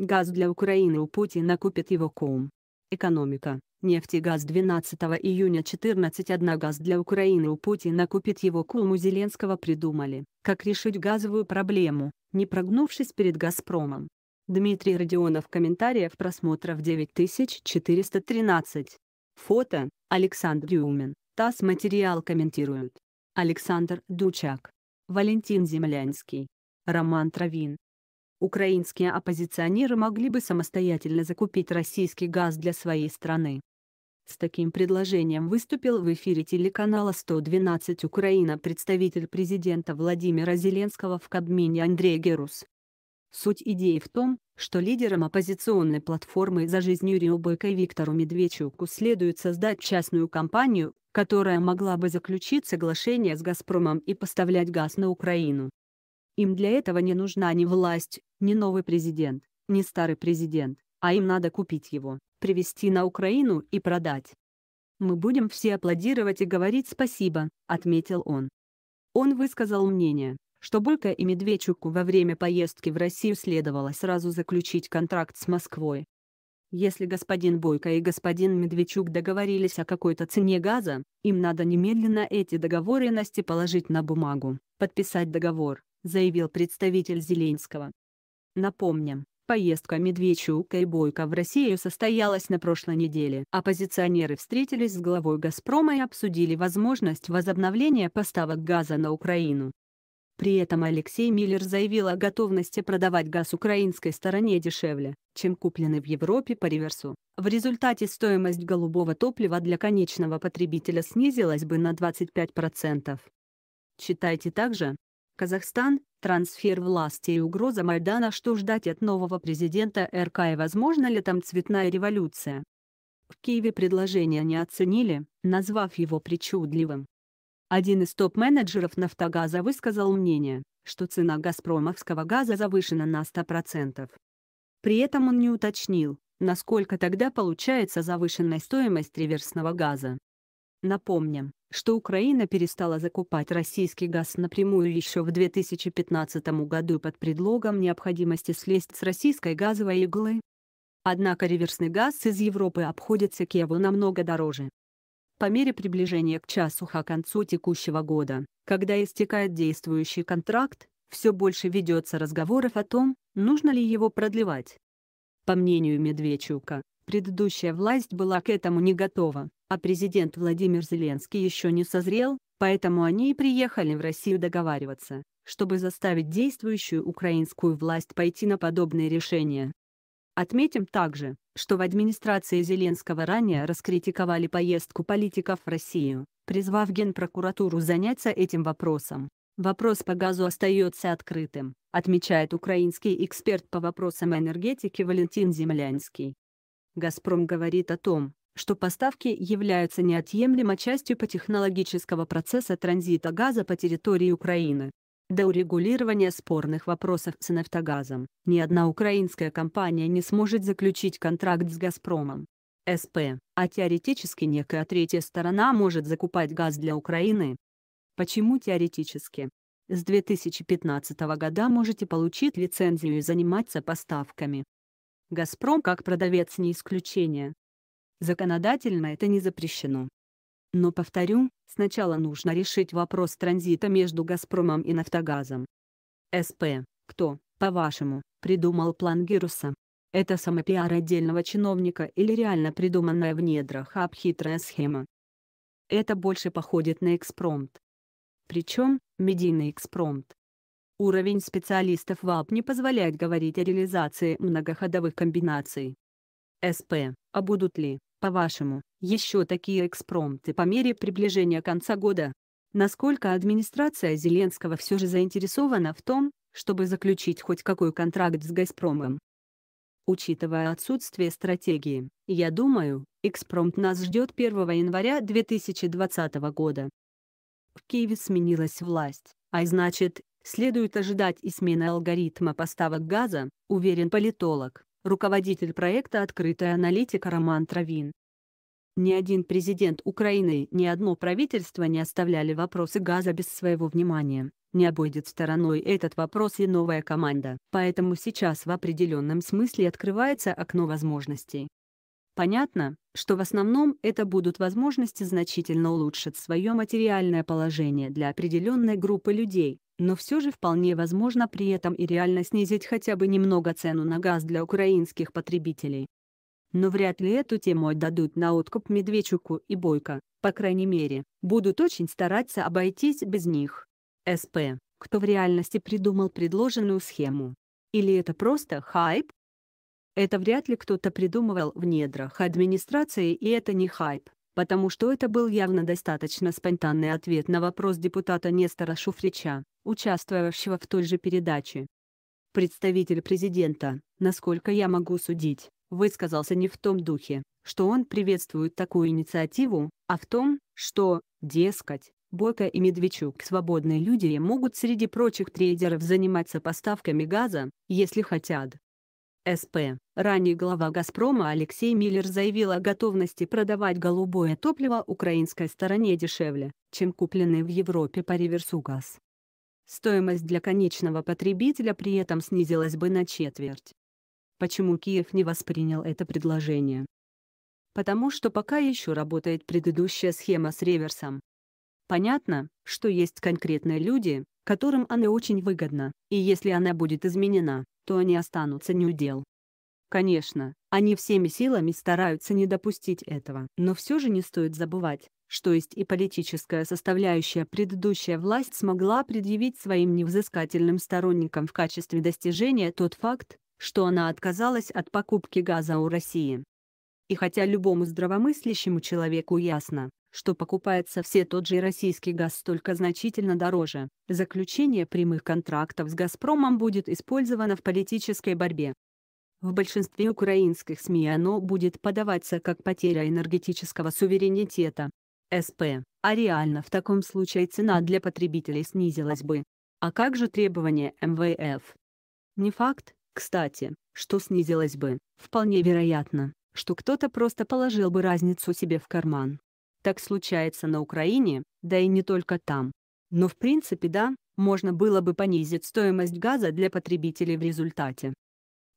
Газ для Украины у Путина купит его ком. Экономика. Нефть и газ 12 июня 14.1 газ для Украины у Путина купит его кум Зеленского придумали, как решить газовую проблему, не прогнувшись перед «Газпромом». Дмитрий Родионов комментариев просмотров 9413. Фото, Александр Юмин, ТАСС материал комментируют. Александр Дучак. Валентин Землянский. Роман Травин. Украинские оппозиционеры могли бы самостоятельно закупить российский газ для своей страны. С таким предложением выступил в эфире телеканала 112 Украина представитель президента Владимира Зеленского в Кабмине Андрей Герус. Суть идеи в том, что лидерам оппозиционной платформы «За жизнь» Юрию Бойко и Виктору Медведчуку следует создать частную компанию, которая могла бы заключить соглашение с «Газпромом» и поставлять газ на Украину. Им для этого не нужна ни власть, ни новый президент, ни старый президент, а им надо купить его, привезти на Украину и продать. «Мы будем все аплодировать и говорить спасибо», — отметил он. Он высказал мнение, что Бойко и Медведчуку во время поездки в Россию следовало сразу заключить контракт с Москвой. Если господин Бойко и господин Медведчук договорились о какой-то цене газа, им надо немедленно эти договоренности положить на бумагу, подписать договор, заявил представитель Зеленского. Напомним, Поездка Медведчука и Бойко в Россию состоялась на прошлой неделе. Оппозиционеры встретились с главой «Газпрома» и обсудили возможность возобновления поставок газа на Украину. При этом Алексей Миллер заявил о готовности продавать газ украинской стороне дешевле, чем купленный в Европе по реверсу. В результате стоимость голубого топлива для конечного потребителя снизилась бы на 25%. Читайте также, Казахстан, трансфер власти и угроза Майдана Что ждать от нового президента РК и возможно ли там цветная революция? В Киеве предложение не оценили, назвав его причудливым. Один из топ-менеджеров «Нафтогаза» высказал мнение, что цена «Газпромовского газа» завышена на 100%. При этом он не уточнил, насколько тогда получается завышенная стоимость реверсного газа. Напомним, что Украина перестала закупать российский газ напрямую еще в 2015 году под предлогом необходимости слезть с российской газовой иглы. Однако реверсный газ из Европы обходится Киеву намного дороже. По мере приближения к часу к концу текущего года, когда истекает действующий контракт, все больше ведется разговоров о том, нужно ли его продлевать. По мнению Медведчука, Предыдущая власть была к этому не готова, а президент Владимир Зеленский еще не созрел, поэтому они и приехали в Россию договариваться, чтобы заставить действующую украинскую власть пойти на подобные решения. Отметим также, что в администрации Зеленского ранее раскритиковали поездку политиков в Россию, призвав Генпрокуратуру заняться этим вопросом. Вопрос по газу остается открытым, отмечает украинский эксперт по вопросам энергетики Валентин Землянский. «Газпром» говорит о том, что поставки являются неотъемлемой частью по технологического процесса транзита газа по территории Украины. До урегулирования спорных вопросов с «Нафтогазом» ни одна украинская компания не сможет заключить контракт с «Газпромом». СП, а теоретически некая третья сторона может закупать газ для Украины. Почему теоретически? С 2015 года можете получить лицензию и заниматься поставками, Газпром как продавец не исключение. Законодательно это не запрещено. Но повторю, сначала нужно решить вопрос транзита между Газпромом и Нафтогазом. СП, кто, по-вашему, придумал план Гируса? Это самопиар отдельного чиновника или реально придуманная в недрах обхитрая схема? Это больше походит на экспромт. Причем, медийный экспромт. Уровень специалистов ВАП не позволяет говорить о реализации многоходовых комбинаций. СП. А будут ли, по-вашему, еще такие экспромты по мере приближения конца года? Насколько администрация Зеленского все же заинтересована в том, чтобы заключить хоть какой контракт с «Газпромом»? Учитывая отсутствие стратегии, я думаю, экспромт нас ждет 1 января 2020 года. В Киеве сменилась власть, а значит, Следует ожидать и смены алгоритма поставок газа, уверен политолог, руководитель проекта «Открытая аналитика» Роман Травин. Ни один президент Украины, ни одно правительство не оставляли вопросы газа без своего внимания. Не обойдет стороной этот вопрос и новая команда. Поэтому сейчас в определенном смысле открывается окно возможностей. Понятно, что в основном это будут возможности значительно улучшить свое материальное положение для определенной группы людей, но все же вполне возможно при этом и реально снизить хотя бы немного цену на газ для украинских потребителей. Но вряд ли эту тему отдадут на откуп Медведчуку и Бойко, по крайней мере, будут очень стараться обойтись без них. СП, кто в реальности придумал предложенную схему? Или это просто хайп? Это вряд ли кто-то придумывал в недрах администрации и это не хайп потому что это был явно достаточно спонтанный ответ на вопрос депутата Нестора Шуфрича, участвовавшего в той же передаче. Представитель президента, насколько я могу судить, высказался не в том духе, что он приветствует такую инициативу, а в том, что, дескать, Бойко и Медведчук свободные люди и могут среди прочих трейдеров заниматься поставками газа, если хотят. СП. Ранее глава «Газпрома» Алексей Миллер заявил о готовности продавать голубое топливо украинской стороне дешевле, чем купленный в Европе по реверсу газ. Стоимость для конечного потребителя при этом снизилась бы на четверть. Почему Киев не воспринял это предложение? Потому что пока еще работает предыдущая схема с реверсом. Понятно, что есть конкретные люди, которым она очень выгодна, и если она будет изменена, то они останутся неудел. Конечно, они всеми силами стараются не допустить этого, но все же не стоит забывать, что есть и политическая составляющая предыдущая власть смогла предъявить своим невзыскательным сторонникам в качестве достижения тот факт, что она отказалась от покупки газа у России. И хотя любому здравомыслящему человеку ясно, что покупается все тот же российский газ только значительно дороже. Заключение прямых контрактов с «Газпромом» будет использовано в политической борьбе. В большинстве украинских СМИ оно будет подаваться как потеря энергетического суверенитета. СП. А реально в таком случае цена для потребителей снизилась бы. А как же требования МВФ? Не факт, кстати, что снизилась бы, вполне вероятно, что кто-то просто положил бы разницу себе в карман. Так случается на Украине, да и не только там. Но в принципе да, можно было бы понизить стоимость газа для потребителей в результате.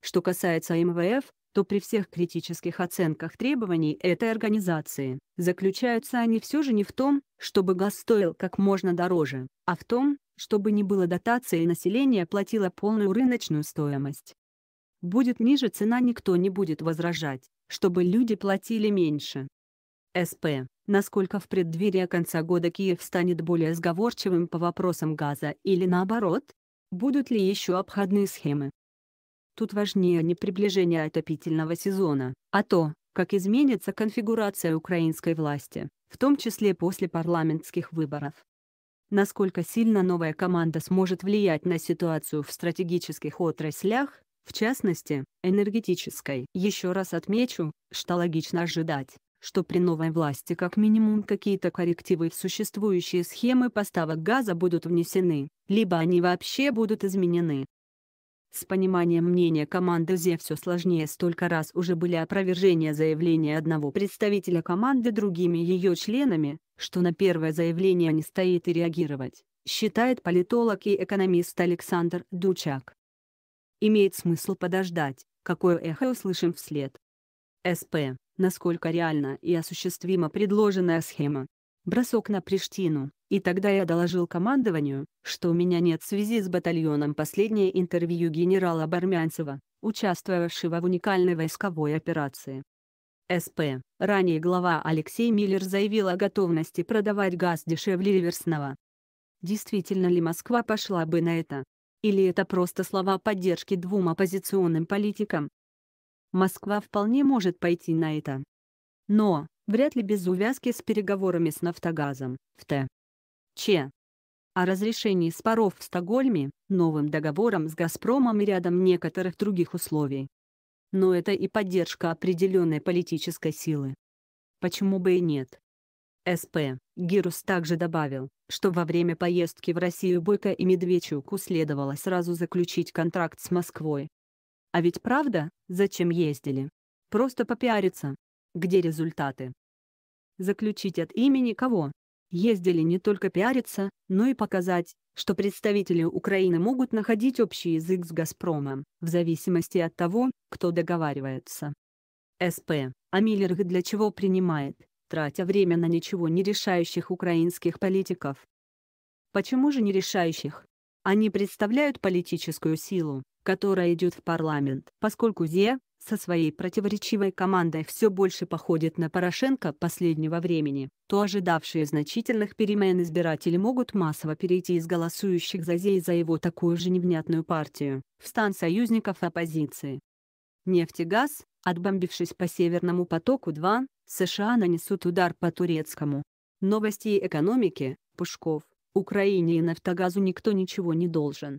Что касается МВФ, то при всех критических оценках требований этой организации, заключаются они все же не в том, чтобы газ стоил как можно дороже, а в том, чтобы не было дотации и население платило полную рыночную стоимость. Будет ниже цена никто не будет возражать, чтобы люди платили меньше. СП насколько в преддверии конца года Киев станет более сговорчивым по вопросам газа или наоборот, будут ли еще обходные схемы. Тут важнее не приближение отопительного сезона, а то, как изменится конфигурация украинской власти, в том числе после парламентских выборов. Насколько сильно новая команда сможет влиять на ситуацию в стратегических отраслях, в частности, энергетической. Еще раз отмечу, что логично ожидать, что при новой власти как минимум какие-то коррективы в существующие схемы поставок газа будут внесены, либо они вообще будут изменены. С пониманием мнения команды «Зе» все сложнее столько раз уже были опровержения заявления одного представителя команды другими ее членами, что на первое заявление не стоит и реагировать, считает политолог и экономист Александр Дучак. Имеет смысл подождать, какое эхо услышим вслед. СП насколько реально и осуществима предложенная схема. Бросок на Приштину, и тогда я доложил командованию, что у меня нет связи с батальоном последнее интервью генерала Бармянцева, участвовавшего в уникальной войсковой операции. СП, ранее глава Алексей Миллер заявил о готовности продавать газ дешевле реверсного. Действительно ли Москва пошла бы на это? Или это просто слова поддержки двум оппозиционным политикам, Москва вполне может пойти на это. Но, вряд ли без увязки с переговорами с «Нафтогазом», в Т. Ч. О разрешении споров в Стокгольме, новым договором с «Газпромом» и рядом некоторых других условий. Но это и поддержка определенной политической силы. Почему бы и нет? СП. Гирус также добавил, что во время поездки в Россию Бойко и Медведчуку следовало сразу заключить контракт с Москвой, а ведь правда, зачем ездили? Просто попиариться. Где результаты? Заключить от имени кого? Ездили не только пиариться, но и показать, что представители Украины могут находить общий язык с «Газпромом», в зависимости от того, кто договаривается. СП. А Миллер их для чего принимает, тратя время на ничего не решающих украинских политиков? Почему же не решающих? Они представляют политическую силу, которая идет в парламент. Поскольку Зе, со своей противоречивой командой все больше походит на Порошенко последнего времени, то ожидавшие значительных перемен избиратели могут массово перейти из голосующих за Зе и за его такую же невнятную партию, в стан союзников оппозиции. Нефтегаз, отбомбившись по Северному потоку-2, США нанесут удар по турецкому. Новости экономики, Пушков, Украине и Нафтогазу никто ничего не должен.